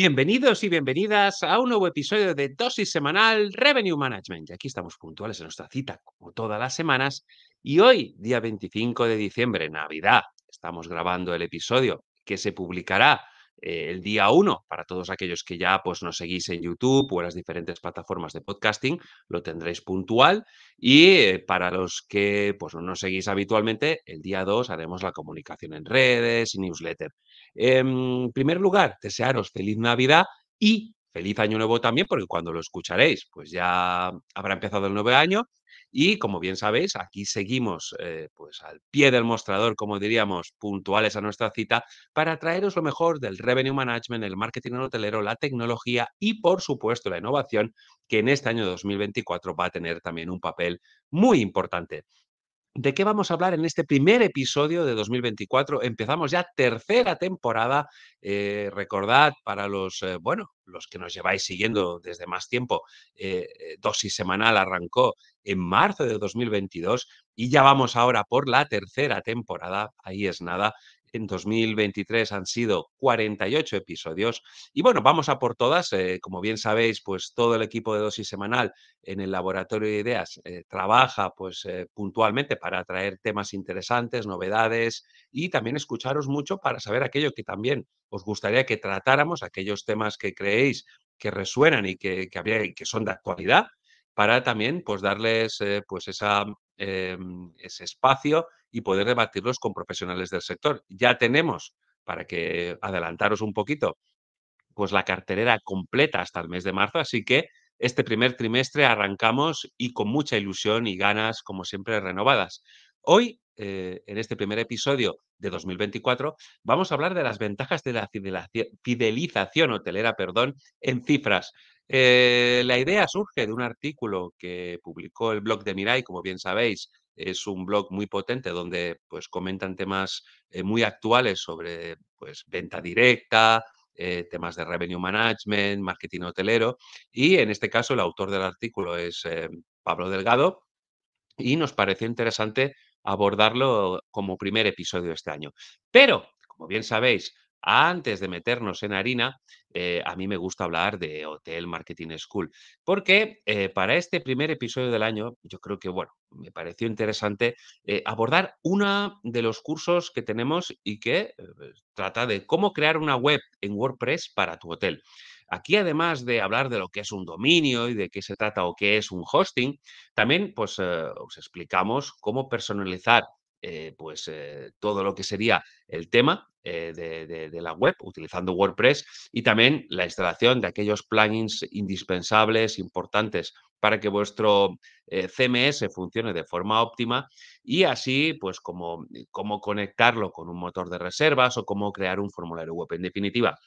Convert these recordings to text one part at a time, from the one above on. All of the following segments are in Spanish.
Bienvenidos y bienvenidas a un nuevo episodio de Dosis Semanal Revenue Management. Y aquí estamos puntuales en nuestra cita, como todas las semanas. Y hoy, día 25 de diciembre, Navidad, estamos grabando el episodio que se publicará eh, el día 1, para todos aquellos que ya pues, nos seguís en YouTube o en las diferentes plataformas de podcasting, lo tendréis puntual. Y eh, para los que pues, no nos seguís habitualmente, el día 2 haremos la comunicación en redes y newsletter. Em, en primer lugar, desearos feliz Navidad y feliz año nuevo también, porque cuando lo escucharéis, pues ya habrá empezado el nuevo año y como bien sabéis, aquí seguimos eh, pues al pie del mostrador, como diríamos, puntuales a nuestra cita, para traeros lo mejor del revenue management, el marketing hotelero, la tecnología y, por supuesto, la innovación, que en este año 2024 va a tener también un papel muy importante. ¿De qué vamos a hablar en este primer episodio de 2024? Empezamos ya tercera temporada. Eh, recordad para los, eh, bueno, los que nos lleváis siguiendo desde más tiempo, eh, dosis semanal arrancó en marzo de 2022 y ya vamos ahora por la tercera temporada. Ahí es nada en 2023 han sido 48 episodios. Y bueno, vamos a por todas. Eh, como bien sabéis, pues todo el equipo de dosis semanal en el laboratorio de ideas eh, trabaja pues eh, puntualmente para traer temas interesantes, novedades y también escucharos mucho para saber aquello que también os gustaría que tratáramos, aquellos temas que creéis que resuenan y que, son de actualidad para también pues darles pues esa Em, ese espacio y poder debatirlos con profesionales del sector. Ya tenemos, para que adelantaros un poquito, pues la carterera completa hasta el mes de marzo, así que este primer trimestre arrancamos y con mucha ilusión y ganas, como siempre, renovadas. Hoy, eh, en este primer episodio, de 2024, vamos a hablar de las ventajas de la fidelización hotelera, perdón, en cifras. Eh, la idea surge de un artículo que publicó el blog de Mirai, como bien sabéis, es un blog muy potente donde pues, comentan temas eh, muy actuales sobre pues, venta directa, eh, temas de revenue management, marketing hotelero. Y en este caso, el autor del artículo es Pablo Delgado. Y nos pareció interesante abordarlo como primer episodio este año. Pero, como bien sabéis, antes de meternos en harina, eh, a mí me gusta hablar de Hotel Marketing School, porque eh, para este primer episodio del año, yo creo que, bueno, me pareció interesante eh, abordar uno de los cursos que tenemos y que trata de cómo crear una web en WordPress para tu hotel. Aquí, además de hablar de lo que es un dominio y de qué se trata o qué es un hosting, también pues, eh, os explicamos cómo personalizar eh, pues, eh, todo lo que sería el tema de, la web utilizando WordPress y también la instalación de aquellos plugins indispensables, importantes para que vuestro CMS funcione de forma óptima y así pues como, conectarlo con un motor de reservas o cómo crear un formulario web. En definitiva,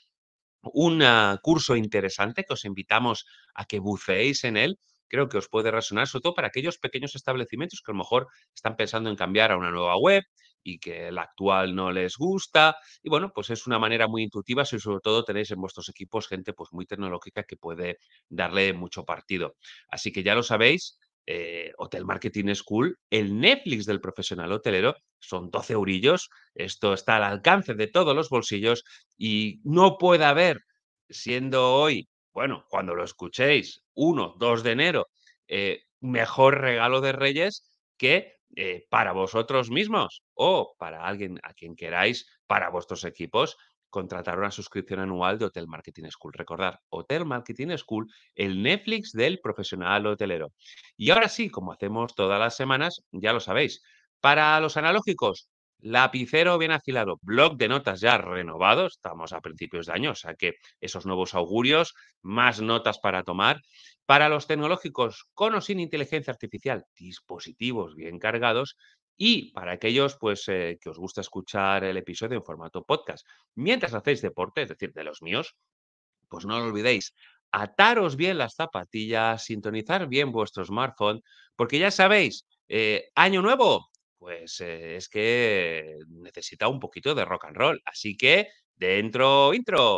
un curso interesante que os invitamos a que buceéis en él. Creo que os puede resonar, sobre todo para aquellos pequeños establecimientos que a lo mejor están pensando en cambiar a una nueva web y que la actual no les gusta. Y bueno, pues es una manera muy intuitiva si sobre todo tenéis en vuestros equipos gente pues muy tecnológica que puede darle mucho partido. Así que ya lo sabéis, eh, hotel Marketing School, el Netflix del profesional hotelero, son 12 eurillos, esto está al alcance de todos los bolsillos y no puede haber, siendo hoy, bueno, cuando lo escuchéis, 1, 2 de enero, eh, mejor regalo de Reyes que eh, para vosotros mismos o para alguien a quien queráis, para vuestros equipos, contratar una suscripción anual de Hotel Marketing School. Recordar, Hotel Marketing School, el Netflix del profesional hotelero. Y ahora sí, como hacemos todas las semanas, ya lo sabéis. Para los analógicos, lapicero bien afilado, blog de notas ya renovado, estamos a principios de año, o sea que esos nuevos augurios, más notas para tomar. Para los tecnológicos, con o sin inteligencia artificial, dispositivos bien cargados y para aquellos pues, eh, que os gusta escuchar el episodio en formato podcast, mientras hacéis deporte, es decir, de los míos, pues no lo olvidéis, ataros bien las zapatillas, sintonizar bien vuestro smartphone, porque ya sabéis, eh, año nuevo, pues eh, es que necesita un poquito de rock and roll. Así que, dentro intro.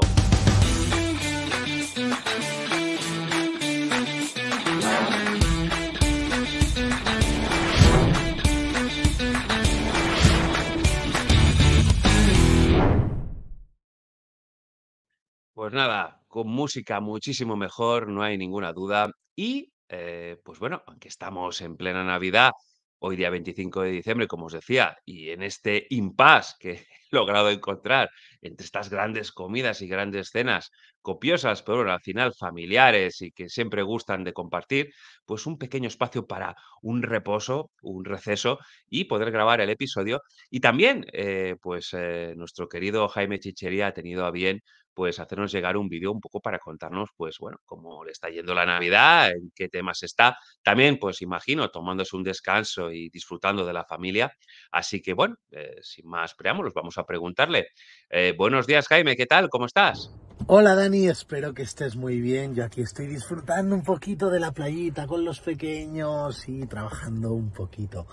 Pues nada, con música muchísimo mejor, no hay ninguna duda. Y eh, pues bueno, aunque estamos en plena Navidad, hoy día 25 de diciembre, como os decía, y en este impasse que he logrado encontrar entre estas grandes comidas y grandes cenas copiosas, pero bueno, al final familiares y que siempre gustan de compartir, pues un pequeño espacio para un reposo, un receso y poder grabar el episodio. Y también, eh, pues eh, nuestro querido Jaime Chichería ha tenido a bien pues hacernos llegar un vídeo un poco para contarnos, pues bueno, cómo le está yendo la Navidad, en qué temas está. También, pues imagino, tomándose un descanso y disfrutando de la familia. Así que bueno, eh, sin más preámbulos, vamos a preguntarle. Eh, buenos días, Jaime, ¿qué tal? ¿Cómo estás? Hola Dani, espero que estés muy bien. Yo aquí estoy disfrutando un poquito de la playita con los pequeños y trabajando un poquito.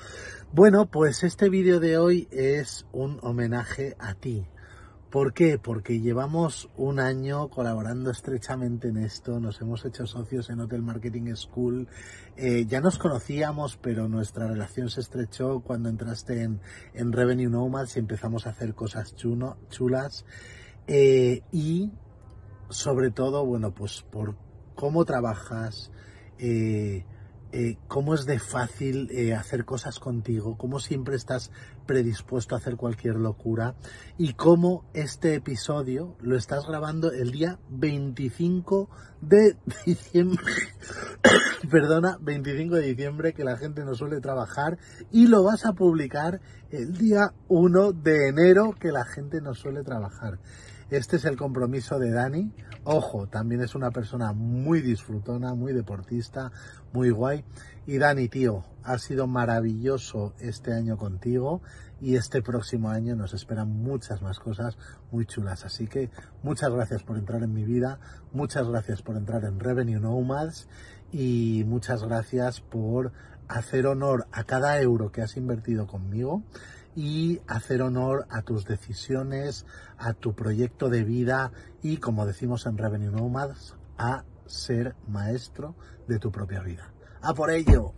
Bueno, pues este vídeo de hoy es un homenaje a ti, ¿Por qué? Porque llevamos un año colaborando estrechamente en esto, nos hemos hecho socios en Hotel Marketing School, eh, ya nos conocíamos, pero nuestra relación se estrechó cuando entraste en, en Revenue Nomads y empezamos a hacer cosas chuno, chulas. Eh, y sobre todo, bueno, pues por cómo trabajas, eh, eh, cómo es de fácil eh, hacer cosas contigo, cómo siempre estás predispuesto a hacer cualquier locura y cómo este episodio lo estás grabando el día 25 de diciembre, perdona, 25 de diciembre que la gente no suele trabajar y lo vas a publicar el día 1 de enero que la gente no suele trabajar. Este es el compromiso de Dani. Ojo, también es una persona muy disfrutona, muy deportista, muy guay. Y Dani, tío, ha sido maravilloso este año contigo y este próximo año nos esperan muchas más cosas muy chulas. Así que muchas gracias por entrar en mi vida, muchas gracias por entrar en Revenue Nomads y muchas gracias por hacer honor a cada euro que has invertido conmigo y hacer honor a tus decisiones, a tu proyecto de vida y, como decimos en Revenue Nomads, a ser maestro de tu propia vida. ¡A por ello!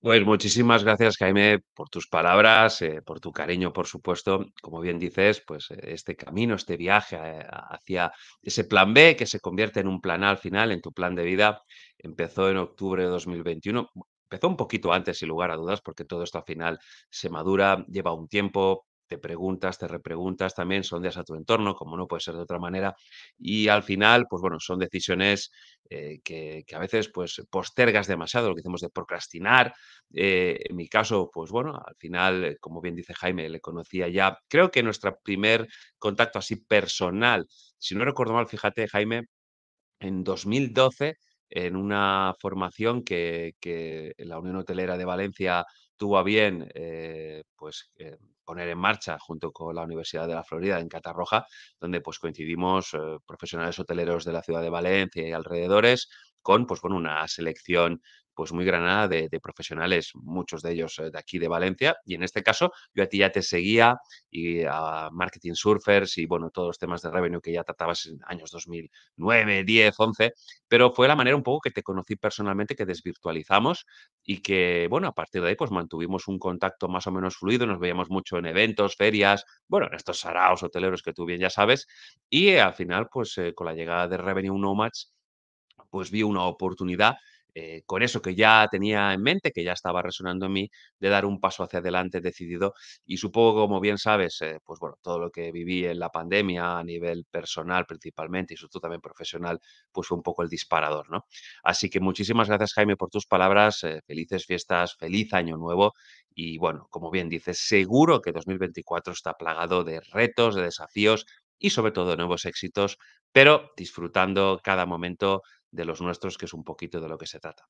Pues muchísimas gracias, Jaime, por tus palabras, eh, por tu cariño, por supuesto. Como bien dices, pues eh, este camino, este viaje eh, hacia ese plan B que se convierte en un plan A al final, en tu plan de vida, empezó en octubre de 2021 empezó un poquito antes, sin lugar a dudas, porque todo esto al final se madura, lleva un tiempo, te preguntas, te repreguntas, también sondeas a tu entorno, como no puede ser de otra manera. Y al final, pues bueno, son decisiones eh, que, a veces pues postergas demasiado, lo que decimos de procrastinar. Eh, en mi caso, pues bueno, al final, como bien dice Jaime, le conocía ya. Creo que nuestro primer contacto así personal, si no recuerdo mal, fíjate, Jaime, en 2012 en una formación que, la Unión Hotelera de Valencia tuvo bien eh, pues, eh, poner en marcha junto con la Universidad de la Florida en Catarroja, donde pues coincidimos eh, profesionales hoteleros de la ciudad de Valencia y alrededores con pues bueno, una selección pues muy granada de, profesionales, muchos de ellos eh, de aquí de Valencia. Y en este caso, yo a ti ya te seguía y a Marketing Surfers y bueno, todos los temas de revenue que ya tratabas en años 2009, 10, 11, pero fue la manera un poco que te conocí personalmente, que desvirtualizamos y que bueno, a partir de ahí pues mantuvimos un contacto más o menos fluido, nos veíamos mucho en eventos, ferias, bueno, en estos saraos hoteleros que tú bien ya sabes. Y al final, pues eh, con la llegada de Revenue Nomads, pues vi una oportunidad eh, con eso que ya tenía en mente, que ya estaba resonando en mí, de dar un paso hacia adelante decidido. Y supongo, como bien sabes, eh, pues bueno, todo lo que viví en la pandemia a nivel personal principalmente y sobre todo también profesional, pues fue un poco el disparador, ¿no? Así que muchísimas gracias, Jaime, por tus palabras. Eh, felices fiestas, feliz año nuevo. Y bueno, como bien dices, seguro que 2024 está plagado de retos, de desafíos y sobre todo de nuevos éxitos, pero disfrutando cada momento de los nuestros, que es un poquito de lo que se trata.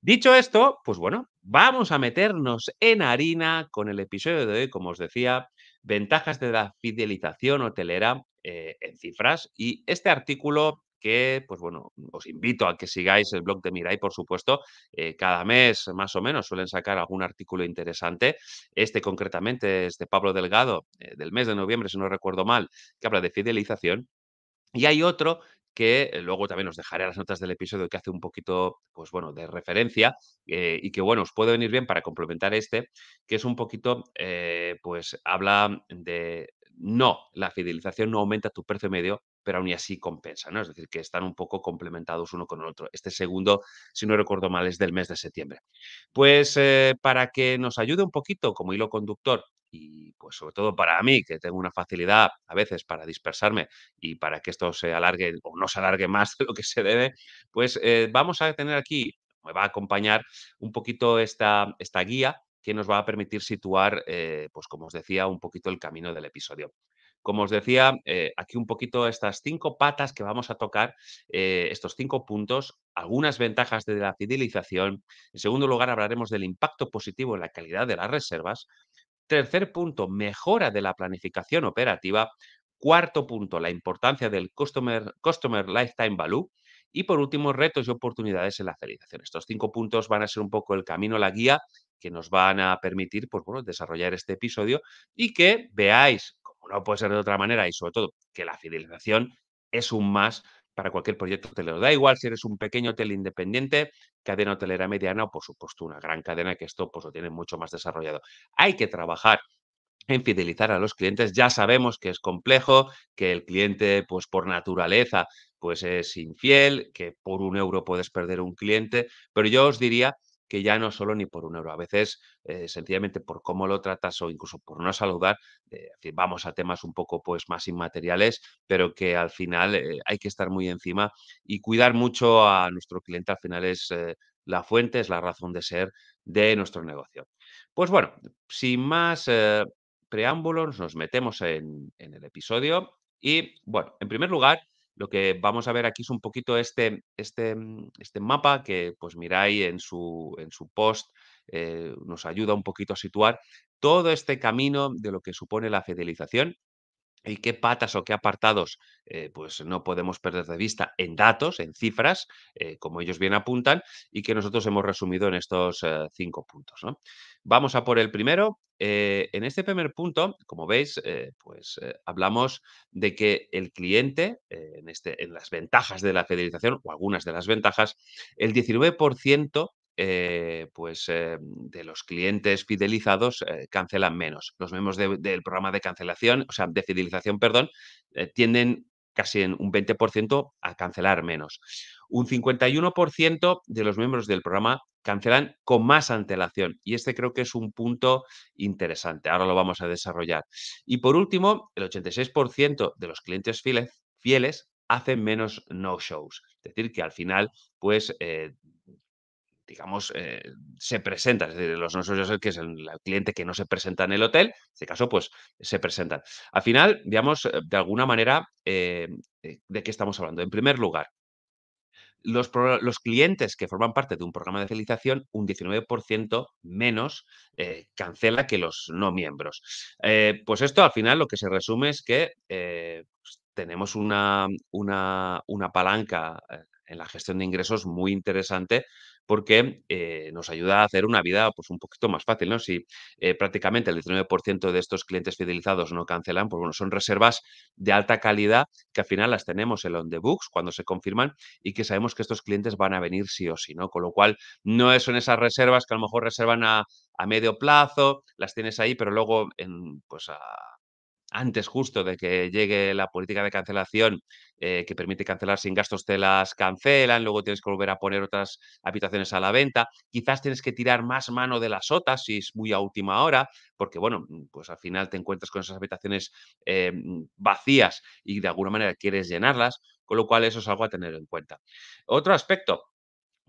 Dicho esto, pues bueno, vamos a meternos en harina con el episodio de hoy, como os decía, ventajas de la fidelización hotelera eh, en cifras. Y este artículo que, pues bueno, os invito a que sigáis el blog de Mirai, por supuesto. Eh, cada mes, más o menos, suelen sacar algún artículo interesante. Este concretamente es de Pablo Delgado, eh, del mes de noviembre, si no recuerdo mal, que habla de fidelización. Y hay otro que eh, luego también os dejaré las notas del episodio que hace un poquito, pues bueno, de referencia eh, y que bueno, os puede venir bien para complementar este, que es un poquito, eh, pues habla de no, la fidelización no aumenta tu precio medio, pero aún así compensa, ¿no? Es decir, que están un poco complementados uno con el otro. Este segundo, si no recuerdo mal, es del mes de septiembre. Pues para que nos ayude un poquito como hilo conductor y pues sobre todo para mí, que tengo una facilidad a veces para dispersarme y para que esto se alargue o no se alargue más de lo que se debe, pues eh, vamos a tener aquí, me va a acompañar un poquito esta, esta guía que nos va a permitir situar, eh, pues como os decía, un poquito el camino del episodio. Como os decía, eh, aquí un poquito estas cinco patas que vamos a tocar, estos cinco puntos, algunas ventajas de la fidelización. En segundo lugar, hablaremos del impacto positivo en la calidad de las reservas. Tercer punto, mejora de la planificación operativa. Cuarto punto, la importancia del Customer, customer Lifetime Value. Y por último, retos y oportunidades en la fidelización. Estos cinco puntos van a ser un poco el camino, la guía que nos van a permitir pues, bueno, desarrollar este episodio y que veáis, como no puede ser de otra manera, y sobre todo que la fidelización es un más para cualquier proyecto hotelero. Da igual si eres un pequeño hotel independiente, cadena hotelera mediana o, por supuesto, una gran cadena que esto pues, lo tiene mucho más desarrollado. Hay que trabajar en fidelizar a los clientes. Ya sabemos que es complejo, que el cliente, pues por naturaleza, pues es infiel, que por un euro puedes perder un cliente, pero yo os diría que ya no solo ni por un euro, a veces eh, sencillamente por cómo lo tratas o incluso por no saludar, eh, vamos a temas un poco pues más inmateriales, pero que al final eh, hay que estar muy encima y cuidar mucho a nuestro cliente, al final es la fuente, es la razón de ser de nuestro negocio. Pues bueno, sin más preámbulos, nos metemos en el episodio y bueno, en primer lugar, lo que vamos a ver aquí es un poquito este, este, mm, este mapa que pues miráis en su, en su post eh, nos ayuda un poquito a situar todo este camino de lo que supone la fidelización y qué patas o qué apartados eh, pues no podemos perder de vista en datos, en cifras, eh, como ellos bien apuntan, y que nosotros hemos resumido en estos cinco puntos. Vamos a por el primero, eh, en este primer punto, como veis, eh, pues eh, hablamos de que el cliente, este, en, las ventajas de la fidelización, o algunas de las ventajas, el 19% pues de los clientes fidelizados cancelan menos. Los miembros del programa de cancelación, o sea, de fidelización, perdón, tienden casi en un 20% a cancelar menos. Un 51% de los miembros del programa cancelan con más antelación y este creo que es un punto interesante. Ahora lo vamos a desarrollar. Y por último, el 86% de los clientes fieles, hacen menos no-shows. Es decir, que al final, pues... Eh, digamos, eh, se presenta, es decir, los nosotros que es el, cliente que no se presenta en el hotel, en este caso, pues se presentan. Al final, digamos, eh, de alguna manera, ¿de qué estamos hablando? En primer lugar, los, clientes que forman parte de un programa de fidelización, un 19% menos eh, cancela que los no miembros. Eh, pues esto al final lo que se resume es que eh, pues tenemos una palanca en la gestión de ingresos muy interesante porque eh, nos ayuda a hacer una vida pues, un poquito más fácil. ¿no? Si eh, prácticamente el 19% de estos clientes fidelizados no cancelan, pues bueno, son reservas de alta calidad que al final las tenemos en on the books cuando se confirman y que sabemos que estos clientes van a venir sí o sí, ¿no? Con lo cual, no son esas reservas que a lo mejor reservan a, a medio plazo, las tienes ahí, pero luego en, pues a antes justo de que llegue la política de cancelación eh, que permite cancelar sin gastos, te las cancelan, luego tienes que volver a poner otras habitaciones a la venta, quizás tienes que tirar más mano de las otras si es muy a última hora, porque bueno, mm, pues al final te encuentras con esas habitaciones eh, mm, vacías y de alguna manera quieres llenarlas, con lo cual eso es algo a tener en cuenta. Otro aspecto,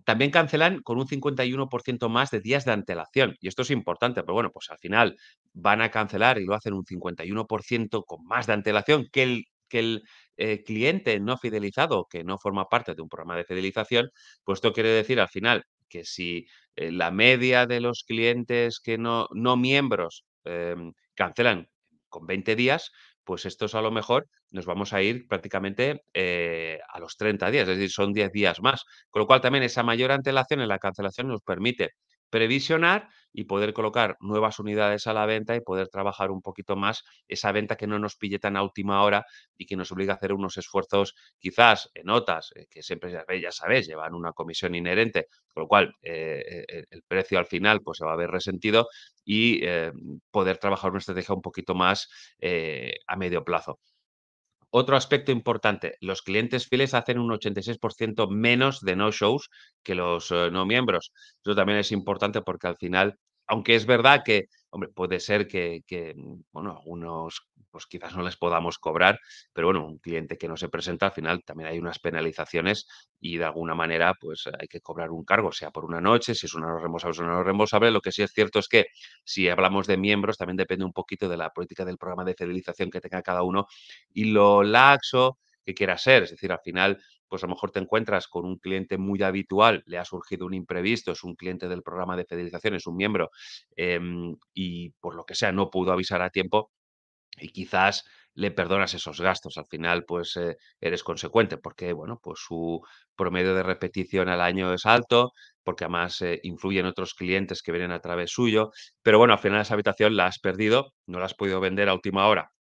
también cancelan con un 51% más de días de antelación. Y esto es importante, pero bueno, pues al final van a cancelar y lo hacen un 51% con más de antelación que el, que el eh, cliente no fidelizado, que no forma parte de un programa de fidelización, pues esto quiere decir al final que si eh, la media de los clientes que no, no miembros em, cancelan con 20 días, pues estos a lo mejor nos vamos a ir prácticamente eh, a los 30 días, es decir, son 10 días más. Con lo cual también esa mayor antelación en la cancelación nos permite previsionar y poder colocar nuevas unidades a la venta y poder trabajar un poquito más esa venta que no nos pille tan a última hora y que nos obliga a hacer unos esfuerzos quizás en notas, eh, que siempre ya sabéis, llevan una comisión inherente, con lo cual eh, eh, el precio al final pues, se va a ver resentido y poder trabajar una estrategia un poquito más a medio plazo. Otro aspecto importante, los clientes fieles hacen un 86% menos de no-shows que los eh, no miembros. Eso también es importante porque al final, aunque es verdad que Hombre, puede ser que, mm, bueno, algunos pues quizás no les podamos cobrar, pero bueno, un cliente que no se presenta, al final también hay unas penalizaciones y de alguna manera pues hay que cobrar un cargo, sea por una noche, si es una no reembolsable o no reembolsable. Lo que sí es cierto es que si hablamos de miembros, también depende un poquito de la política del programa de fidelización que tenga cada uno y lo laxo que quiera ser. Es decir, al final pues a lo mejor te encuentras con un cliente muy habitual, le ha surgido un imprevisto, es un cliente del programa de fidelización, es un miembro, em, y por lo que sea no pudo avisar a tiempo y quizás le perdonas esos gastos. Al final, pues eh, eres consecuente, porque bueno, pues su promedio de repetición al año es alto, porque además eh, influyen otros clientes que vienen a través suyo. Pero bueno, al final esa habitación la has perdido, no la has podido vender a última hora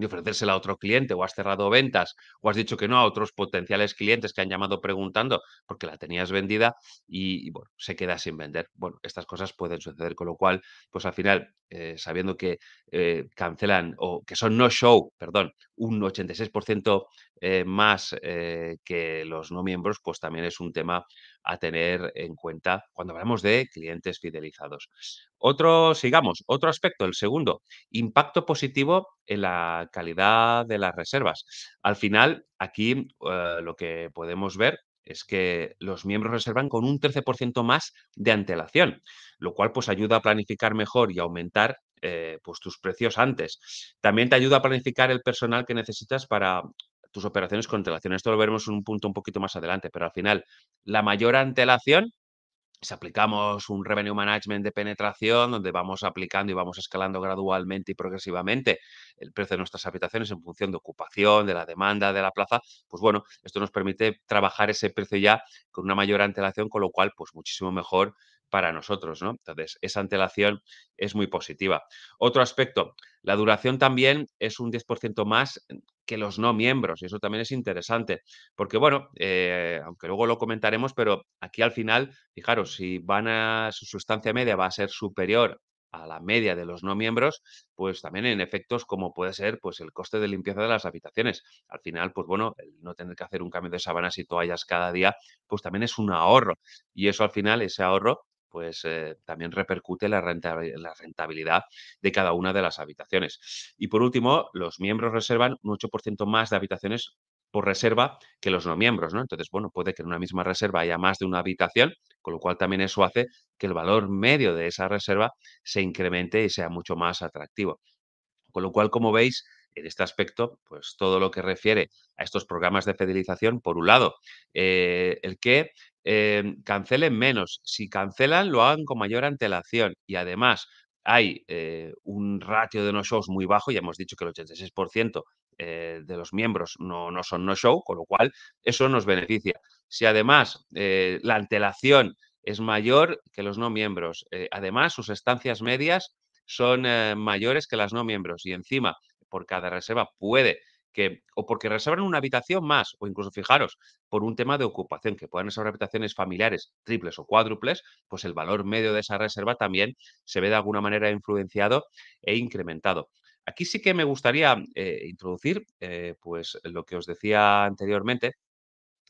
de ofrecérsela a otro cliente o has cerrado ventas o has dicho que no a otros potenciales clientes que han llamado preguntando porque la tenías vendida y, bueno, se queda sin vender. Bueno, estas cosas pueden suceder, con lo cual, pues al final, eh, sabiendo que eh, cancelan o que son no show, perdón, un 86% eh, más eh, que los no miembros, pues también es un tema a tener en cuenta cuando hablamos de clientes fidelizados. Otro, sigamos, otro aspecto, el segundo, impacto positivo en la calidad de las reservas. Al final, aquí eh, lo que podemos ver es que los miembros reservan con un 13% más de antelación, lo cual pues ayuda a planificar mejor y aumentar pues tus precios antes. También te ayuda a planificar el personal que necesitas para tus operaciones con antelación. Esto lo veremos en un punto un poquito más adelante, pero al final, la mayor antelación, si aplicamos un revenue management de penetración, donde vamos aplicando y vamos escalando gradualmente y progresivamente el precio de nuestras habitaciones en función de ocupación, de la demanda, de la plaza, pues bueno, esto nos permite trabajar ese precio ya con una mayor antelación, con lo cual, pues muchísimo mejor para nosotros, ¿no? Entonces, esa antelación es muy positiva. Otro aspecto, la duración también es un 10% más que los no miembros, y eso también es interesante, porque bueno, eh, aunque luego lo comentaremos, pero aquí al final, fijaros, si van a su sustancia media va a ser superior a la media de los no miembros, pues también en efectos como puede ser pues el coste de limpieza de las habitaciones. Al final, pues bueno, el no tener que hacer un cambio de sábanas y toallas cada día, pues también es un ahorro. Y eso al final, ese ahorro, pues eh, también repercute la, rentabilidad de cada una de las habitaciones. Y por último, los miembros reservan un 8% más de habitaciones por reserva que los no miembros, ¿no? Entonces, bueno, puede que en una misma reserva haya más de una habitación, con lo cual también eso hace que el valor medio de esa reserva se incremente y sea mucho más atractivo. Con lo cual, como veis, en este aspecto, pues todo lo que refiere a estos programas de fidelización, por un lado, eh, el que eh, cancelen menos. Si cancelan, lo hagan con mayor antelación. Y además, hay eh, un ratio de no-shows muy bajo, ya hemos dicho que el 86% eh, de los miembros no, no son no-show, con lo cual eso nos beneficia. Si además la antelación es mayor que los no miembros, además sus estancias medias son mayores que las no miembros y encima por cada reserva puede que o porque reservan una habitación más, o incluso fijaros, por un tema de ocupación, que puedan ser habitaciones familiares triples o cuádruples, pues el valor medio de esa reserva también se ve de alguna manera influenciado e incrementado. Aquí sí que me gustaría eh, introducir eh, pues lo que os decía anteriormente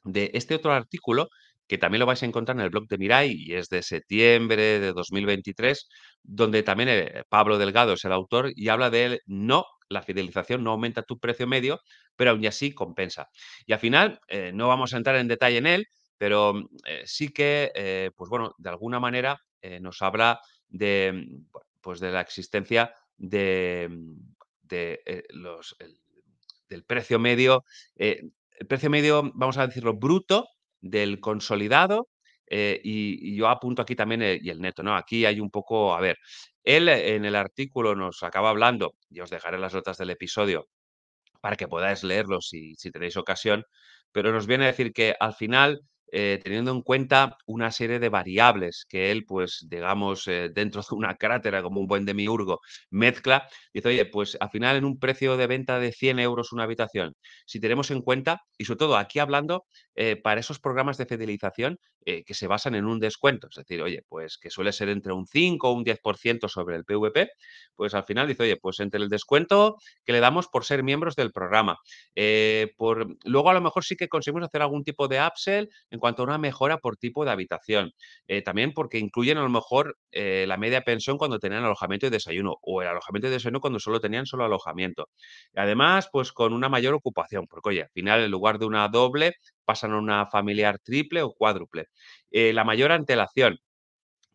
de este otro artículo que también lo vais a encontrar en el blog de Mirai y es de septiembre de 2023, donde también eh, Pablo Delgado es el autor y habla él no la fidelización no aumenta tu precio medio, pero aún así compensa. Y al final, eh, no vamos a entrar en detalle en él, pero mm, eh, sí que, eh, pues bueno, de alguna manera nos habla de, mm, pues de la existencia de, mm, los, del precio medio, el precio medio, vamos a decirlo, bruto del consolidado eh, y, yo apunto aquí también eh, y el neto, ¿no? Aquí hay un poco, a ver, él en el artículo nos acaba hablando, y os dejaré las notas del episodio para que podáis leerlo si, si tenéis ocasión, pero nos viene a decir que al final eh, teniendo en cuenta una serie de variables que él, pues, digamos, eh, dentro de una crátera como un buen demiurgo, mezcla. Dice, oye, pues al final en un precio de venta de 100 euros una habitación, si tenemos en cuenta, y sobre todo aquí hablando, eh, para esos programas de fidelización que se basan en un descuento, es decir, oye, pues que suele ser entre un 5 o un 10% sobre el PVP, pues al final dice, oye, pues entre el descuento que le damos por ser miembros del programa, por, luego a lo mejor sí que conseguimos hacer algún tipo de upsell en cuanto a una mejora por tipo de habitación. Eh, también porque incluyen a lo mejor eh, la media pensión cuando tenían alojamiento y desayuno o el alojamiento y desayuno cuando solo tenían solo alojamiento. Además, pues con una mayor ocupación, porque oye, al final en lugar de una doble pasan a una familiar triple o cuádruple. Eh, la mayor antelación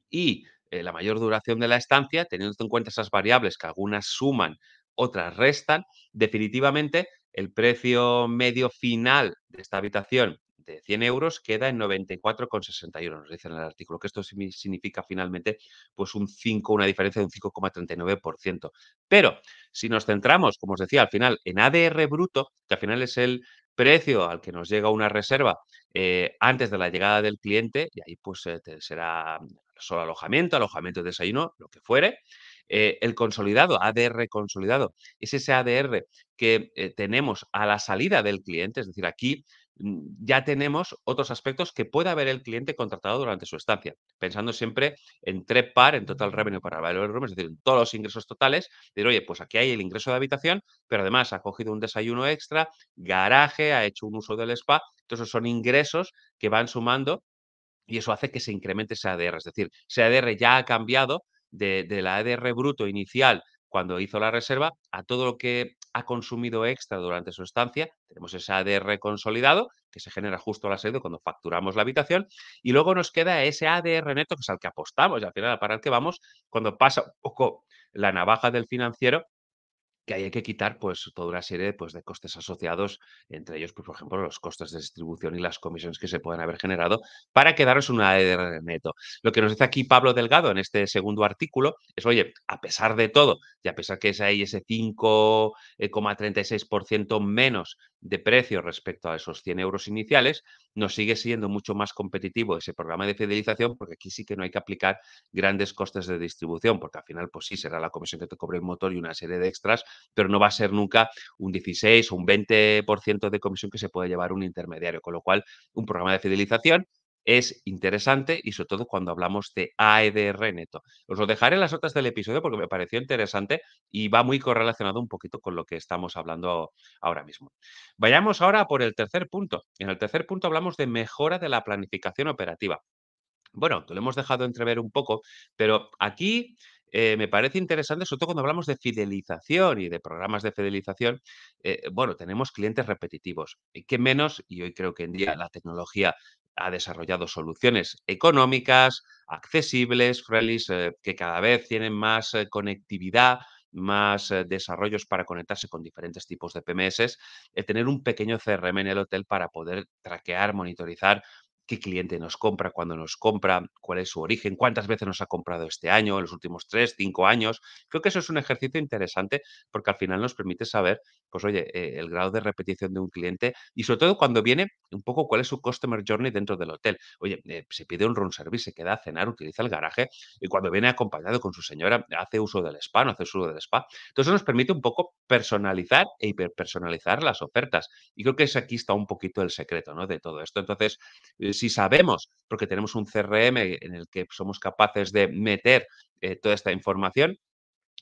y la mayor duración de la estancia, teniendo en cuenta esas variables que algunas suman, otras restan, definitivamente el precio medio final de esta habitación 100 euros queda en 94,61, nos dice en el artículo, que esto significa finalmente pues un 5, una diferencia de un 5,39%. Pero si nos centramos, como os decía, al final en ADR bruto, que al final es el precio al que nos llega una reserva eh, antes de la llegada del cliente, y ahí pues eh, será solo alojamiento, alojamiento, desayuno, lo que fuere. Eh, el consolidado, ADR consolidado, es ese ADR que tenemos a la salida del cliente, es decir, aquí Mm, ya tenemos otros aspectos que puede haber el cliente contratado durante su estancia, pensando siempre en TREPAR, en Total Revenue para valor, Room, es decir, en todos los ingresos totales, decir, oye, pues aquí hay el ingreso de habitación, pero además ha cogido un desayuno extra, garaje, ha hecho un uso del spa, entonces son ingresos que van sumando y eso hace que se incremente ese ADR, es decir, ese ADR ya ha cambiado de, de la ADR bruto inicial cuando hizo la reserva a todo lo que ha consumido extra durante su estancia. Tenemos ese ADR consolidado que se genera justo a la cuando facturamos la habitación y luego nos queda ese ADR neto que es al que apostamos y al final para el que vamos cuando pasa un poco la navaja del financiero que hay que quitar pues, toda una serie pues, de costes asociados, entre ellos, pues, por ejemplo, los costes de distribución y las comisiones que se pueden haber generado, para quedaros una de neto. Lo que nos dice aquí Pablo Delgado en este segundo artículo es, oye, a pesar de todo, y a pesar que es ahí ese 5,36% eh, menos de precio respecto a esos 100 euros iniciales, nos sigue siendo mucho más competitivo ese programa de fidelización porque aquí sí que no hay que aplicar grandes costes de distribución, porque al final, pues sí, será la comisión que te cobre el motor y una serie de extras, pero no va a ser nunca un 16 o un 20% de comisión que se puede llevar un intermediario, con lo cual un programa de fidelización es interesante y sobre todo cuando hablamos de AEDR neto. Os lo dejaré en las notas del episodio porque me pareció interesante y va muy correlacionado un poquito con lo que estamos hablando ahora mismo. Vayamos ahora por el tercer punto. En el tercer punto hablamos de mejora de la planificación operativa. Bueno, lo hemos dejado entrever un poco, pero aquí eh, me parece interesante, sobre todo cuando hablamos de fidelización y de programas de fidelización. Eh, bueno, tenemos clientes repetitivos. ¿Qué menos? Y hoy creo que en día la tecnología ha desarrollado soluciones económicas, accesibles, eh, que cada vez tienen más conectividad, más desarrollos para conectarse con diferentes tipos de PMS, tener un pequeño CRM en el hotel para poder traquear, monitorizar qué cliente nos compra, cuándo nos compra, cuál es su origen, cuántas veces nos ha comprado este año, en los últimos tres, cinco años. Creo que eso es un ejercicio interesante porque al final nos permite saber pues oye, eh, el grado de repetición de un cliente y sobre todo cuando viene un poco cuál es su customer journey dentro del hotel. Oye, eh, se pide un room service, se queda a cenar, utiliza el garaje y cuando viene acompañado con su señora hace uso del spa, no hace uso del spa. Entonces eso nos permite un poco personalizar e hiperpersonalizar las ofertas. Y creo que es aquí está un poquito el secreto ¿no? de todo esto. Entonces, eh, si sabemos, porque tenemos un CRM en el que somos capaces de meter toda esta información,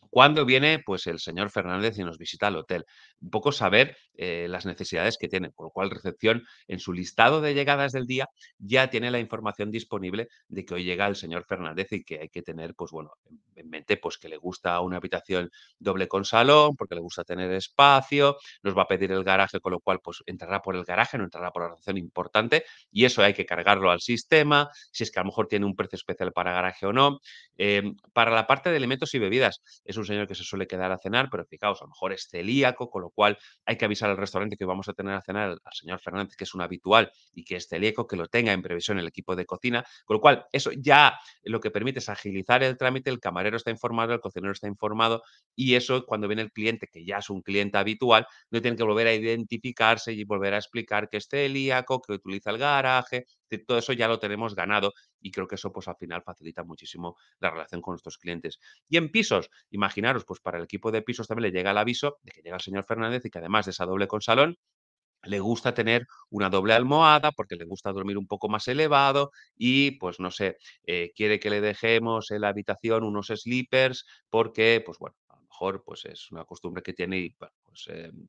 cuando viene pues el señor Fernández y nos visita al hotel. Un poco saber eh, las necesidades que tiene, por lo cual recepción en su listado de llegadas del día ya tiene la información disponible de que hoy llega el señor Fernández y que hay que tener pues bueno, en mente pues que le gusta una habitación doble con salón, porque le gusta tener espacio, nos va a pedir el garaje, con lo cual pues entrará por el garaje, no entrará por la recepción importante y eso hay que cargarlo al sistema, si es que a lo mejor tiene un precio especial para garaje o no. Em, para la parte de alimentos y bebidas, es un señor que se suele quedar a cenar, pero fijaos, a lo mejor es celíaco, con lo cual hay que avisar al restaurante que vamos a tener a cenar al señor Fernández, que es un habitual y que es celíaco, que lo tenga en previsión el equipo de cocina, con lo cual eso ya lo que permite es agilizar el trámite, el camarero está informado, el cocinero está informado y eso cuando viene el cliente, que ya es un cliente habitual, no tiene que volver a identificarse y volver a explicar que es celíaco, que utiliza el garaje, todo eso ya lo tenemos ganado y creo que eso pues al final facilita muchísimo la relación con nuestros clientes. Y en pisos, imagínate imaginaros, pues para el equipo de pisos también le llega el aviso de que llega el señor Fernández y que además de esa doble con salón, le gusta tener una doble almohada porque le gusta dormir un poco más elevado y pues no sé, eh, quiere que le dejemos en la habitación unos slippers porque pues bueno, a lo mejor pues es una costumbre que tiene y pues em,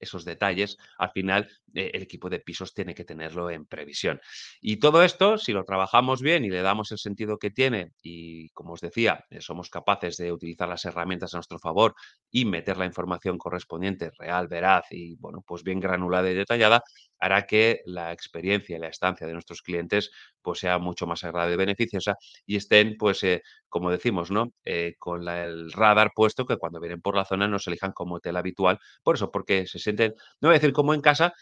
esos detalles, al final eh, el equipo de pisos tiene que tenerlo en previsión. Y todo esto, si lo trabajamos bien y le damos el sentido que tiene y, como os decía, eh, somos capaces de utilizar las herramientas a nuestro favor y meter la información correspondiente, real, veraz y, bueno, pues bien granulada y detallada, hará que la experiencia y la estancia de nuestros clientes pues sea mucho más agradable y beneficiosa y estén, pues, eh, como decimos, ¿no? Eh, con el radar puesto que cuando vienen por la zona no se elijan como hotel habitual. Por eso, porque se sienten, no voy a decir como en casa,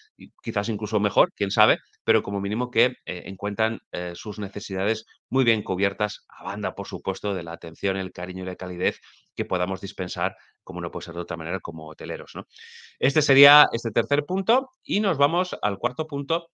quizás incluso mejor, quién sabe, pero como mínimo que eh, encuentran sus necesidades muy bien cubiertas, a banda, por supuesto, de la atención, el cariño y la calidez que podamos dispensar, como no puede ser de otra manera, como hoteleros. Este sería este tercer punto y nos vamos al cuarto punto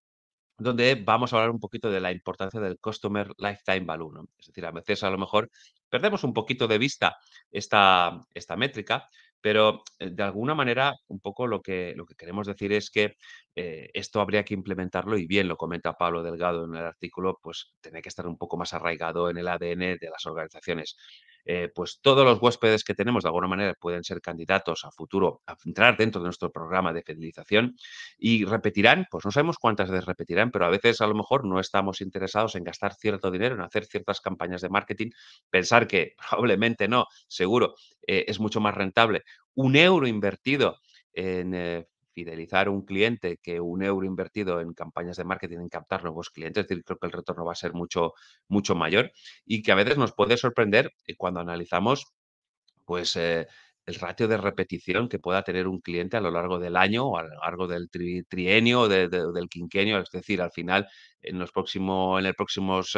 donde vamos a hablar un poquito de la importancia del Customer Lifetime Value. ¿no? Es decir, a veces a lo mejor perdemos un poquito de vista esta métrica, pero eh, de alguna manera, un poco lo que, lo que queremos decir es que eh, esto habría que implementarlo y bien lo comenta Pablo Delgado en el artículo, pues tiene que estar un poco más arraigado en el ADN de las organizaciones. Eh, pues todos los huéspedes que tenemos de alguna manera pueden ser candidatos a futuro a entrar dentro de nuestro programa de fidelización y repetirán, pues no sabemos cuántas veces repetirán, pero a veces a lo mejor no estamos interesados en gastar cierto dinero, en hacer ciertas campañas de marketing, pensar que probablemente no, seguro, eh, es mucho más rentable un euro invertido en eh, fidelizar un cliente que un euro invertido en campañas de marketing, en captar nuevos clientes. Es decir, creo que el retorno va a ser mucho, mucho mayor y que a veces nos puede sorprender eh, cuando analizamos, pues. Eh, el ratio de repetición que pueda tener un cliente a lo largo del año o a lo largo del trienio o del quinquenio, es decir, al final, en los próximos, en eh, los próximos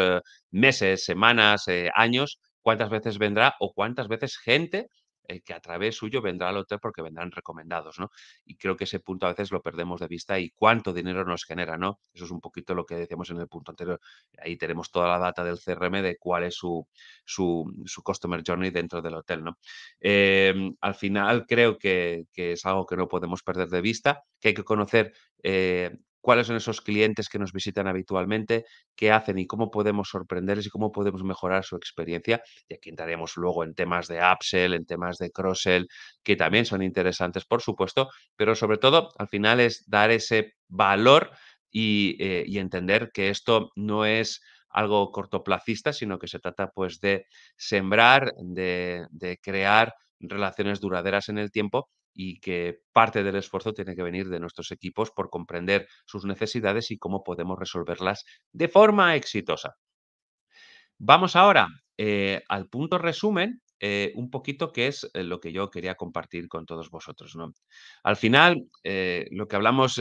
meses, semanas, años, cuántas veces vendrá o cuántas veces gente eh, que a través suyo vendrá al hotel porque vendrán recomendados, ¿no? Y creo que ese punto a veces lo perdemos de vista y cuánto dinero nos genera, ¿no? Eso es un poquito lo que decíamos en el punto anterior. Ahí tenemos toda la data del CRM de cuál es su, customer journey dentro del hotel, ¿no? Em, al final creo que, es algo que no podemos perder de vista, que hay que conocer eh, cuáles son esos clientes que nos visitan habitualmente, qué hacen y cómo podemos sorprenderles y cómo podemos mejorar su experiencia. Y aquí entraremos luego en temas de upsell, en temas de cross que también son interesantes, por supuesto, pero sobre todo al final es dar ese valor y, eh, entender que esto no es algo cortoplacista, sino que se trata pues de sembrar, de crear relaciones duraderas en el tiempo y que parte del esfuerzo tiene que venir de nuestros equipos por comprender sus necesidades y cómo podemos resolverlas de forma exitosa. Vamos ahora eh, al punto resumen, eh, un poquito que es eh, lo que yo quería compartir con todos vosotros. ¿no? Al final, lo que hablamos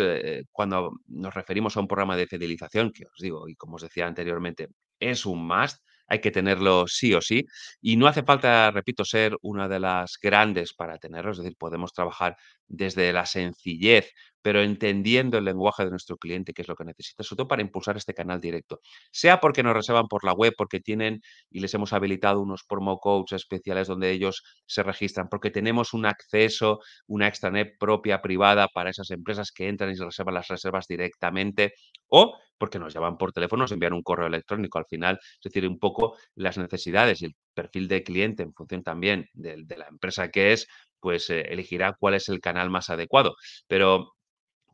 cuando nos referimos a un programa de fidelización, que os digo, y como os decía anteriormente, es un must, hay que tenerlo sí o sí. Y no hace falta, repito, ser una de las grandes para tenerlo, es decir, podemos trabajar desde la sencillez pero entendiendo el lenguaje de nuestro cliente, que es lo que necesita, sobre todo para impulsar este canal directo. Sea porque nos reservan por la web, porque tienen y les hemos habilitado unos promo codes especiales donde ellos se registran, porque tenemos un acceso, una extranet propia, privada para esas empresas que entran y se reservan las reservas directamente, o porque nos llaman por teléfono, nos envían un correo electrónico al final, es decir, un poco las necesidades y el perfil de cliente en función también de, la empresa que es, pues eh, elegirá cuál es el canal más adecuado. Pero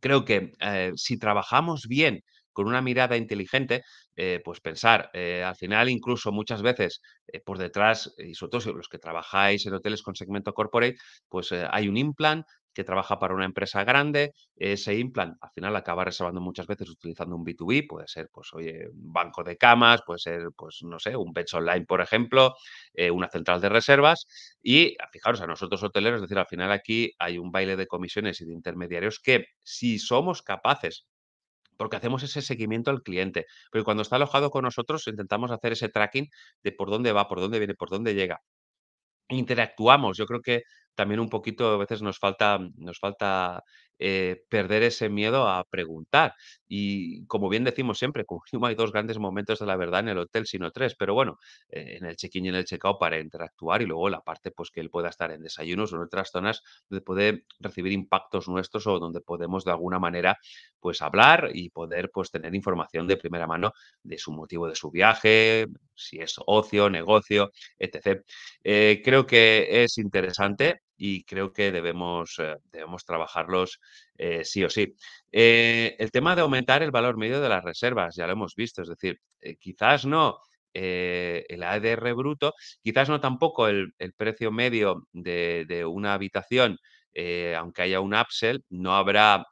creo que eh, si trabajamos bien con una mirada inteligente, eh, pues pensar, eh, al final incluso muchas veces eh, por detrás, y sobre los que trabajáis en hoteles con segmento corporate, pues hay un implant que trabaja para una empresa grande, ese implant al final acaba reservando muchas veces utilizando un B2B, puede ser, pues, oye, un banco de camas, puede ser, pues, no sé, un bench online, por ejemplo, una central de reservas. Y fijaros, a nosotros hoteleros, es decir, al final aquí hay un baile de comisiones y de intermediarios que si somos capaces porque hacemos ese seguimiento al cliente. Pero cuando está alojado con nosotros, intentamos hacer ese tracking de por dónde va, por dónde viene, por dónde llega interactuamos. Yo creo que también un poquito a veces nos falta, nos falta eh, perder ese miedo a preguntar. Y como bien decimos siempre, con hay dos grandes momentos de la verdad en el hotel, sino tres, pero bueno, eh, en el check-in y en el check-out para interactuar y luego la parte pues que él pueda estar en desayunos o en otras zonas donde puede recibir impactos nuestros o donde podemos de alguna manera pues hablar y poder pues tener información de primera mano de su motivo de su viaje, si es ocio, negocio, etc. Eh, creo que es interesante y creo que debemos, eh, debemos trabajarlos eh, sí o sí. Eh, el tema de aumentar el valor medio de las reservas, ya lo hemos visto, es decir, quizás no. el ADR bruto, quizás no tampoco el, precio medio de, una habitación, aunque haya un upsell, no habrá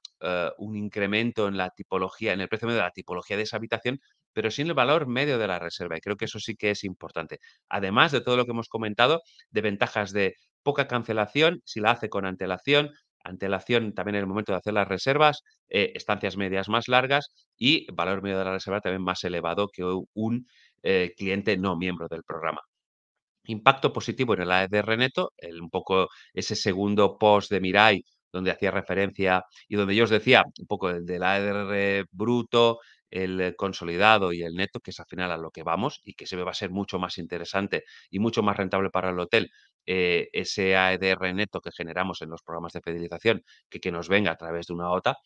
un incremento en la tipología, en el precio medio de la tipología de esa habitación, pero sin el valor medio de la reserva. Y creo que eso sí que es importante. Además de todo lo que hemos comentado, de ventajas de poca cancelación, si la hace con antelación, antelación también en el momento de hacer las reservas, eh, estancias medias más largas y valor medio de la reserva también más elevado que un eh, cliente no miembro del programa. Impacto positivo en el ADR e neto, un poco ese segundo post de Mirai donde hacía referencia y donde yo os decía un poco el del ADR e bruto, el consolidado y el neto, que es al final a lo que vamos y que se ve va a ser mucho más interesante y mucho más rentable para el hotel eh, ese ADR e neto que generamos en los programas de fidelización que, nos venga a través de una OTA.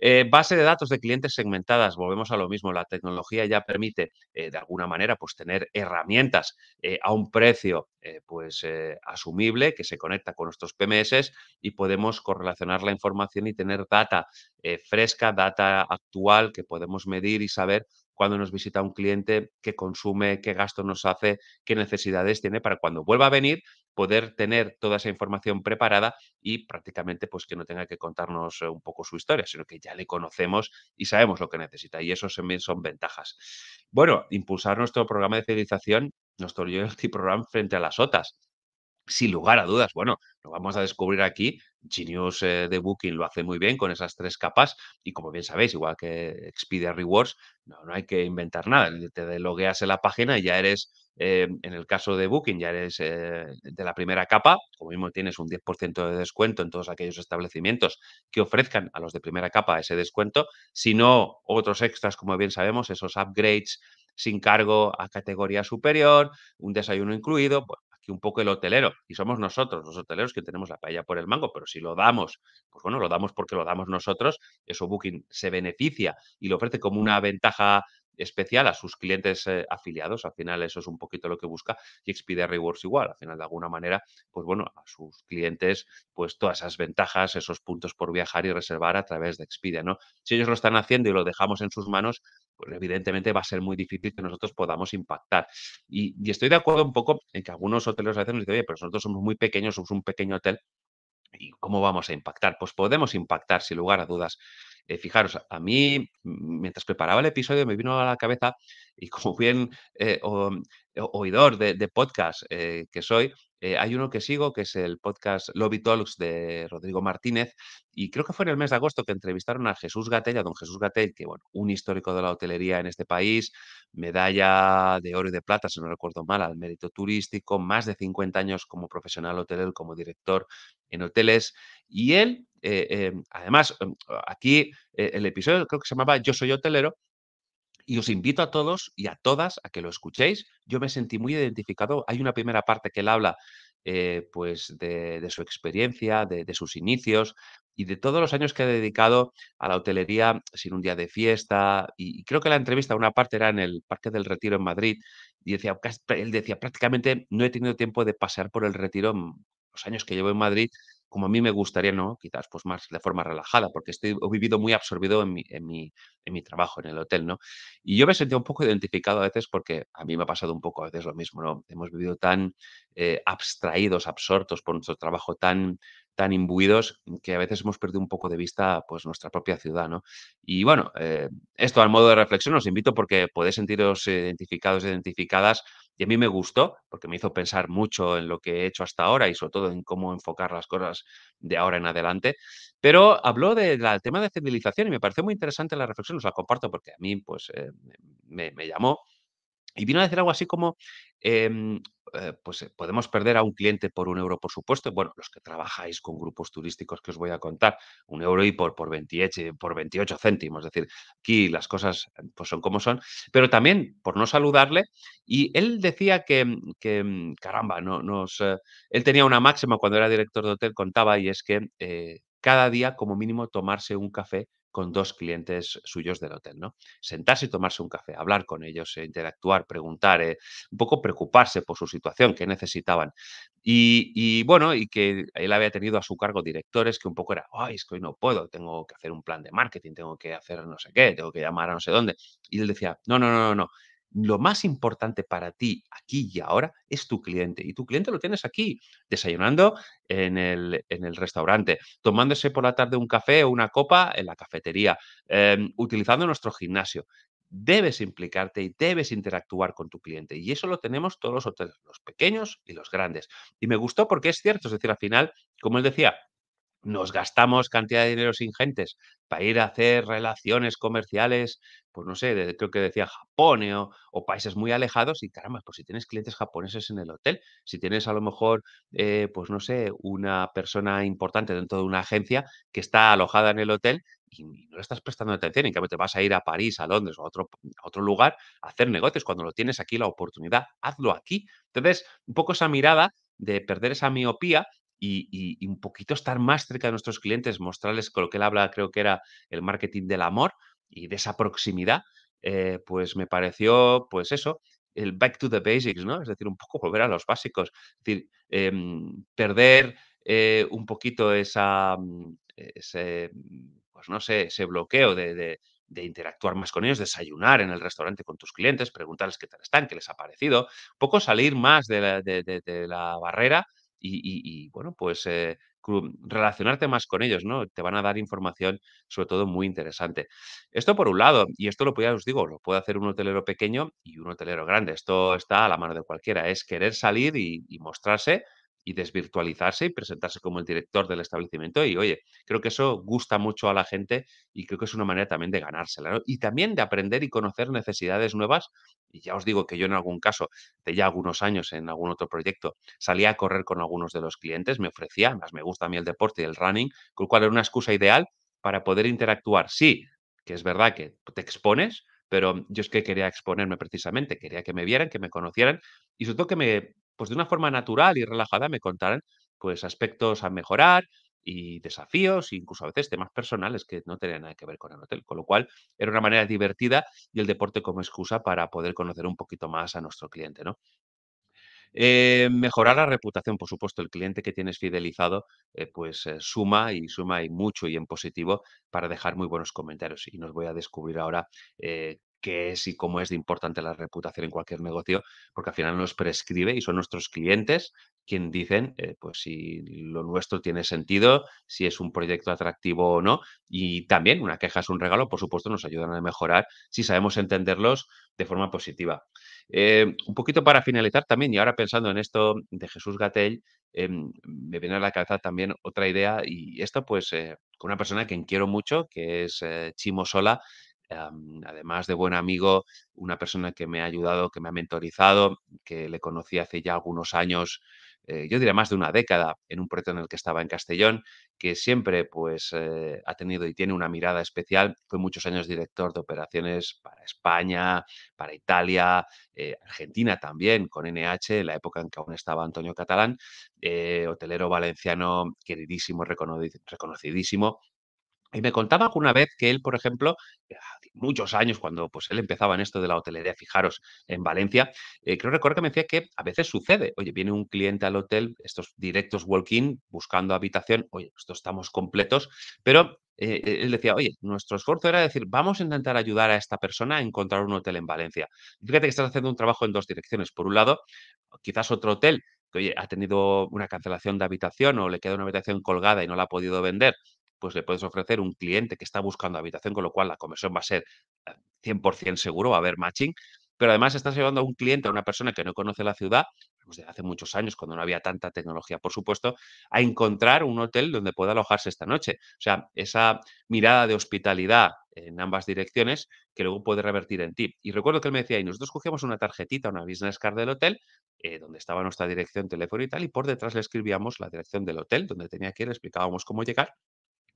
Eh, base de datos de clientes segmentadas, volvemos a lo mismo, la tecnología ya permite eh, de alguna manera pues, tener herramientas a un precio pues, asumible que se conecta con nuestros PMS y podemos correlacionar la información y tener data fresca, data actual que podemos medir y saber cuando nos visita un cliente, qué consume, qué gasto nos hace, qué necesidades tiene para cuando vuelva a venir poder tener toda esa información preparada y prácticamente pues que no tenga que contarnos eh, un poco su historia, sino que ya le conocemos y sabemos lo que necesita y eso también son ventajas. Bueno, impulsar nuestro programa de fidelización, nuestro loyalty program frente a las otras sin lugar a dudas, bueno, lo vamos a descubrir aquí. Genius eh, de Booking lo hace muy bien con esas tres capas y como bien sabéis, igual que Expedia Rewards, no, hay que inventar nada. Te logueas en la página y ya eres, eh, en el caso de Booking, ya eres eh, de la primera capa. Como mismo tienes un 10% de descuento en todos aquellos establecimientos que ofrezcan a los de primera capa ese descuento. Si no, otros extras, como bien sabemos, esos upgrades sin cargo a categoría superior, un desayuno incluido, pues, un poco el hotelero, y somos nosotros los hoteleros que tenemos la paella por el mango, pero si lo damos, pues bueno, lo damos porque lo damos nosotros, eso Booking se beneficia y lo ofrece como una ventaja especial a sus clientes eh, afiliados. Al final eso es un poquito lo que busca y Expedia Rewards igual. Al final de alguna manera, pues bueno, a sus clientes pues todas esas ventajas, esos puntos por viajar y reservar a través de Expedia, ¿no? Si ellos lo están haciendo y lo dejamos en sus manos, pues evidentemente va a ser muy difícil que nosotros podamos impactar. Y, estoy de acuerdo un poco en que algunos hoteles a veces nos dicen, oye, pero nosotros somos muy pequeños, somos un pequeño hotel, ¿Y cómo vamos a impactar? Pues podemos impactar, sin lugar a dudas. Eh, fijaros, a mí, mientras preparaba el episodio, me vino a la cabeza, y como bien eh, mm, oidor de, podcast eh, que soy, hay uno que sigo, que es el podcast Lobby Talks de Rodrigo Martínez, y creo que fue en el mes de agosto que entrevistaron a Jesús Gatell, a don Jesús Gatell, que, bueno, un histórico de la hotelería en este país, medalla de oro y de plata, si no recuerdo mal, al mérito turístico, más de 50 años como profesional hotelero, como director en hoteles. Y él, eh, eh, además, em, aquí eh, el episodio creo que se llamaba Yo soy hotelero. Y os invito a todos y a todas a que lo escuchéis. Yo me sentí muy identificado. Hay una primera parte que él habla pues de, su experiencia, de, sus inicios, y de todos los años que he dedicado a la hotelería sin un día de fiesta. Y, creo que la entrevista, una parte era en el Parque del Retiro en Madrid, y decía, él decía, prácticamente no he tenido tiempo de pasar por el retiro los años que llevo en Madrid, como a mí me gustaría, ¿no? Quizás pues más de forma relajada, porque estoy he vivido muy absorbido en mi, en mi, trabajo, en el hotel, ¿no? Y yo me sentía un poco identificado a veces porque a mí me ha pasado un poco a veces lo mismo, ¿no? Hemos vivido tan eh, abstraídos, absortos por nuestro trabajo, tan tan imbuidos que a veces hemos perdido un poco de vista pues, nuestra propia ciudad. ¿no? Y bueno, eh, esto al modo de reflexión os invito porque podéis sentiros eh, identificados, e identificadas. Y a mí me gustó porque me hizo pensar mucho en lo que he hecho hasta ahora y sobre todo en cómo enfocar las cosas de ahora en adelante. Pero habló del tema de civilización y me pareció muy interesante la reflexión, os la comparto porque a mí pues, eh, me, llamó. Y vino a decir algo así como, em, eh, pues eh, podemos perder a un cliente por un euro, por supuesto. Bueno, los que trabajáis con grupos turísticos que os voy a contar, un euro y por, por, 28, por 28 céntimos. Es decir, aquí las cosas eh, pues, son como son, pero también por no saludarle. Y él decía que, mm, mm, caramba, no, nos, él tenía una máxima cuando era director de hotel, contaba, y es que cada día como mínimo tomarse un café con dos clientes suyos del hotel, ¿no? Sentarse y tomarse un café, hablar con ellos, eh, interactuar, preguntar, eh, un poco preocuparse por su situación, qué necesitaban. Y, y, bueno, y que él había tenido a su cargo directores que un poco era, ay, es que hoy no puedo, tengo que hacer un plan de marketing, tengo que hacer no sé qué, tengo que llamar a no sé dónde. Y él decía, no, no, no, no, no, lo más importante para ti aquí y ahora es tu cliente. Y tu cliente lo tienes aquí, desayunando en el, restaurante, tomándose por la tarde un café o una copa en la cafetería, em, utilizando nuestro gimnasio. Debes implicarte y debes interactuar con tu cliente. Y eso lo tenemos todos los hoteles, los pequeños y los grandes. Y me gustó porque es cierto, es decir, al final, como él decía, nos gastamos cantidad de dinero ingentes para ir a hacer relaciones comerciales, pues no sé, de, creo que decía Japón eh, o, países muy alejados y caramba, pues si tienes clientes japoneses en el hotel, si tienes a lo mejor, eh, pues no sé, una persona importante dentro de una agencia que está alojada en el hotel y, no le estás prestando atención, y cambio te vas a ir a París, a Londres o otro, a otro lugar a hacer negocios cuando lo tienes aquí la oportunidad, hazlo aquí. Entonces, un poco esa mirada de perder esa miopía y, un poquito estar más cerca de nuestros clientes, mostrarles con lo que él habla, creo que era el marketing del amor y de esa proximidad, eh, pues me pareció, pues eso, el back to the basics, ¿no? Es decir, un poco volver a los básicos, es decir, em, perder eh, un poquito esa, mm, ese, mm, pues no sé, ese bloqueo de, interactuar más con ellos, desayunar en el restaurante con tus clientes, preguntarles qué tal están, qué les ha parecido, un poco salir más de la, de la barrera y, bueno, pues eh, relacionarte más con ellos, ¿no? Te van a dar información, sobre todo, muy interesante. Esto por un lado, y esto lo podía, os digo, lo puede hacer un hotelero pequeño y un hotelero grande. Esto está a la mano de cualquiera, es querer salir y mostrarse y desvirtualizarse y presentarse como el director del establecimiento. Y oye, creo que eso gusta mucho a la gente y creo que es una manera también de ganársela. ¿no? Y también de aprender y conocer necesidades nuevas. Y ya os digo que yo en algún caso, de ya algunos años en algún otro proyecto, salía a correr con algunos de los clientes, me ofrecía, más me gusta a mí el deporte y el running, con lo cual era una excusa ideal para poder interactuar. Sí, que es verdad que te expones, pero yo es que quería exponerme precisamente, quería que me vieran, que me conocieran y sobre todo que me pues de una forma natural y relajada me contaran pues aspectos a mejorar y desafíos, incluso a veces temas personales que no tenían nada que ver con el hotel. Con lo cual, era una manera divertida y el deporte como excusa para poder conocer un poquito más a nuestro cliente, ¿no? Eh, mejorar la reputación, por supuesto, el cliente que tienes fidelizado, eh, pues eh, suma y suma y mucho y en positivo para dejar muy buenos comentarios. Y nos voy a descubrir ahora qué es y cómo es de importante la reputación en cualquier negocio, porque al final nos prescribe y son nuestros clientes quien dicen, eh, pues si lo nuestro tiene sentido, si es un proyecto atractivo o no. Y también una queja es un regalo, por supuesto, nos ayudan a mejorar si sabemos entenderlos de forma positiva. Eh, un poquito para finalizar también, y ahora pensando en esto de Jesús Gatell, eh, me viene a la cabeza también otra idea, y esto pues con una persona que quiero mucho, que es Chimo Sola, además de buen amigo, una persona que me ha ayudado, que me ha mentorizado, que le conocí hace ya algunos años, eh, yo diría más de una década, en un proyecto en el que estaba en Castellón, que siempre pues, eh, ha tenido y tiene una mirada especial. Fue muchos años director de operaciones para España, para Italia, eh, Argentina también, con NH, en la época en que aún estaba Antonio Catalán, hotelero valenciano queridísimo, reconocidísimo y me contaba alguna vez que él, por ejemplo, eh, muchos años cuando pues, él empezaba en esto de la hotelería, fijaros, en Valencia, eh, creo recordar que me decía que a veces sucede, oye, viene un cliente al hotel, estos directos walk-in, buscando habitación, oye, estos estamos completos, pero eh, él decía, oye, nuestro esfuerzo era decir, vamos a intentar ayudar a esta persona a encontrar un hotel en Valencia. Fíjate que estás haciendo un trabajo en dos direcciones. Por un lado, quizás otro hotel que oye, ha tenido una cancelación de habitación o le queda una habitación colgada y no la ha podido vender, pues le puedes ofrecer un cliente que está buscando habitación, con lo cual la conversión va a ser 100% eh, seguro, va a haber matching, pero además estás llevando a un cliente, a una persona que no conoce la ciudad, desde pues, hace muchos años, cuando no había tanta tecnología, por supuesto, a encontrar un hotel donde pueda alojarse esta noche. O sea, esa mirada de hospitalidad en ambas direcciones que luego puede revertir en ti. Y recuerdo que él me decía, y nosotros cogíamos una tarjetita, una business card del hotel, eh, donde estaba nuestra dirección, teléfono y tal, y por detrás le escribíamos la dirección del hotel, donde tenía que ir, le explicábamos cómo llegar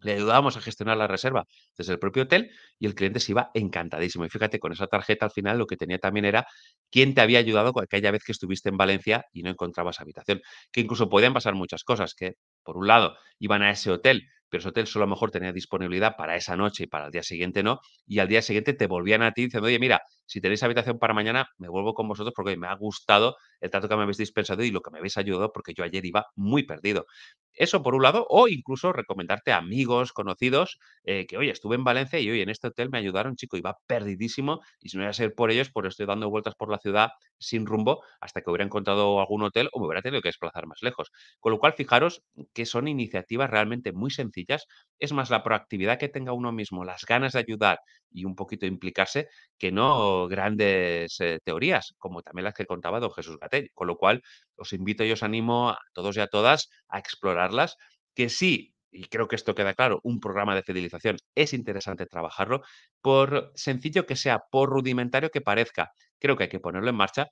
le ayudábamos a gestionar la reserva desde el propio hotel y el cliente se iba encantadísimo. Y fíjate, con esa tarjeta al final lo que tenía también era quién te había ayudado aquella vez que estuviste en Valencia y no encontrabas habitación. Que incluso podían pasar muchas cosas, que por un lado iban a ese hotel, pero ese hotel solo a lo mejor tenía disponibilidad para esa noche y para el día siguiente no, y al día siguiente te volvían a ti diciendo, oye, mira, si tenéis habitación para mañana, me vuelvo con vosotros porque me ha gustado el trato que me habéis dispensado y lo que me habéis ayudado porque yo ayer iba muy perdido. Eso por un lado, o incluso recomendarte a amigos, conocidos, eh, que oye, estuve en Valencia y hoy en este hotel me ayudaron, chico, iba perdidísimo y si no iba a ser por ellos, pues estoy dando vueltas por la ciudad sin rumbo hasta que hubiera encontrado algún hotel o me hubiera tenido que desplazar más lejos. Con lo cual, fijaros que son iniciativas realmente muy sencillas. Es más la proactividad que tenga uno mismo, las ganas de ayudar y un poquito implicarse que no grandes eh, teorías, como también las que contaba don Jesús Gatell, con lo cual os invito y os animo a todos y a todas a explorarlas, que sí, y creo que esto queda claro, un programa de fidelización es interesante trabajarlo, por sencillo que sea, por rudimentario que parezca, creo que hay que ponerlo en marcha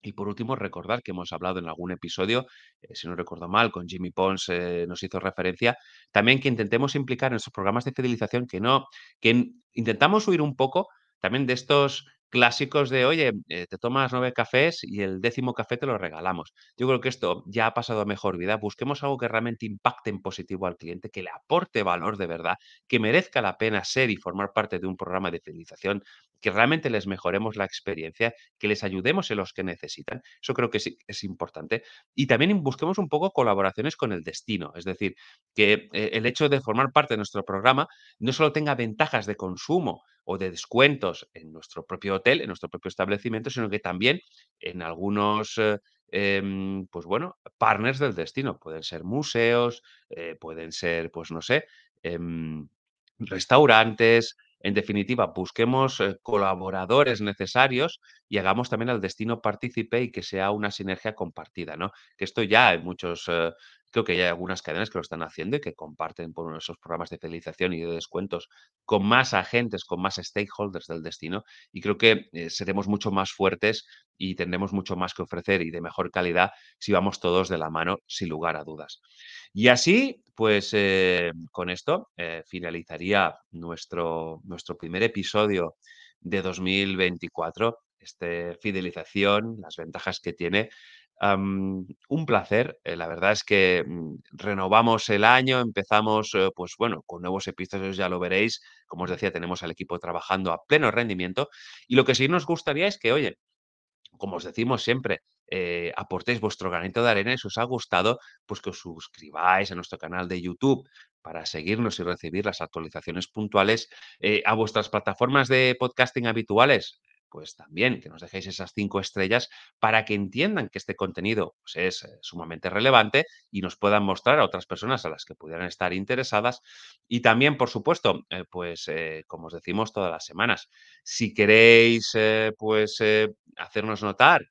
y por último, recordar que hemos hablado en algún episodio, eh, si no recuerdo mal, con Jimmy Pons eh, nos hizo referencia, también que intentemos implicar en esos programas de fidelización que no, que intentamos huir un poco también de estos clásicos de, oye, eh, te tomas nueve cafés y el décimo café te lo regalamos. Yo creo que esto ya ha pasado a mejor vida. Busquemos algo que realmente impacte en positivo al cliente, que le aporte valor de verdad, que merezca la pena ser y formar parte de un programa de fidelización, que realmente les mejoremos la experiencia, que les ayudemos en los que necesitan. Eso creo que es importante. Y también busquemos un poco colaboraciones con el destino, es decir, que eh, el hecho de formar parte de nuestro programa no solo tenga ventajas de consumo, o de descuentos en nuestro propio hotel, en nuestro propio establecimiento, sino que también en algunos, eh, em, pues bueno, partners del destino. Pueden ser museos, eh, pueden ser, pues no sé, em, restaurantes. En definitiva, busquemos eh, colaboradores necesarios y hagamos también al destino partícipe y que sea una sinergia compartida, ¿no? Que esto ya hay muchos, eh, creo que ya hay algunas cadenas que lo están haciendo y que comparten por uno esos programas de fidelización y de descuentos con más agentes, con más stakeholders del destino y creo que eh, seremos mucho más fuertes y tendremos mucho más que ofrecer y de mejor calidad si vamos todos de la mano, sin lugar a dudas. Y así, pues eh, con esto finalizaría nuestro, nuestro primer episodio de 2024 este, fidelización, las ventajas que tiene. un placer, eh, la verdad es que mm, renovamos el año, empezamos, eh, pues bueno, con nuevos episodios, ya lo veréis, como os decía, tenemos al equipo trabajando a pleno rendimiento y lo que sí nos gustaría es que, oye, como os decimos siempre, eh, aportéis vuestro granito de arena y si os ha gustado, pues que os suscribáis a nuestro canal de YouTube para seguirnos y recibir las actualizaciones puntuales a vuestras plataformas de podcasting habituales, pues también que nos dejéis esas cinco estrellas para que entiendan que este contenido pues, es eh, sumamente relevante y nos puedan mostrar a otras personas a las que pudieran estar interesadas. Y también, por supuesto, eh, pues eh, como os decimos todas las semanas, si queréis pues hacernos notar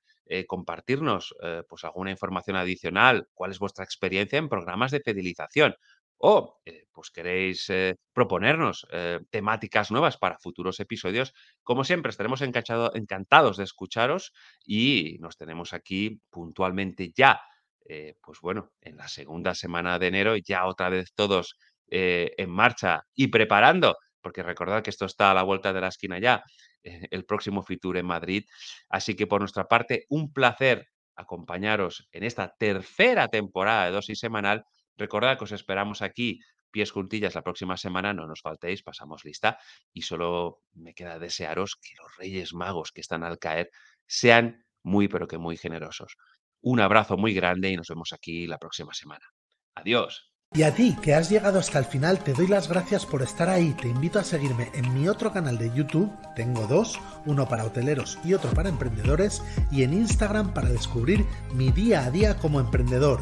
compartirnos pues alguna información adicional, cuál es vuestra experiencia en programas de fidelización o eh, pues queréis eh, proponernos eh, temáticas nuevas para futuros episodios, como siempre estaremos encantados de escucharos y nos tenemos aquí puntualmente ya, pues bueno, en la segunda semana de enero, ya otra vez todos en marcha y preparando, porque recordad que esto está a la vuelta de la esquina ya, el próximo Fitur en Madrid. Así que por nuestra parte, un placer acompañaros en esta tercera temporada de dosis semanal Recordad que os esperamos aquí, pies juntillas, la próxima semana, no nos faltéis, pasamos lista y solo me queda desearos que los Reyes Magos que están al caer sean muy, pero que muy generosos. Un abrazo muy grande y nos vemos aquí la próxima semana. Adiós. Y a ti que has llegado hasta el final, te doy las gracias por estar ahí. Te invito a seguirme en mi otro canal de YouTube, tengo dos, uno para hoteleros y otro para emprendedores, y en Instagram para descubrir mi día a día como emprendedor.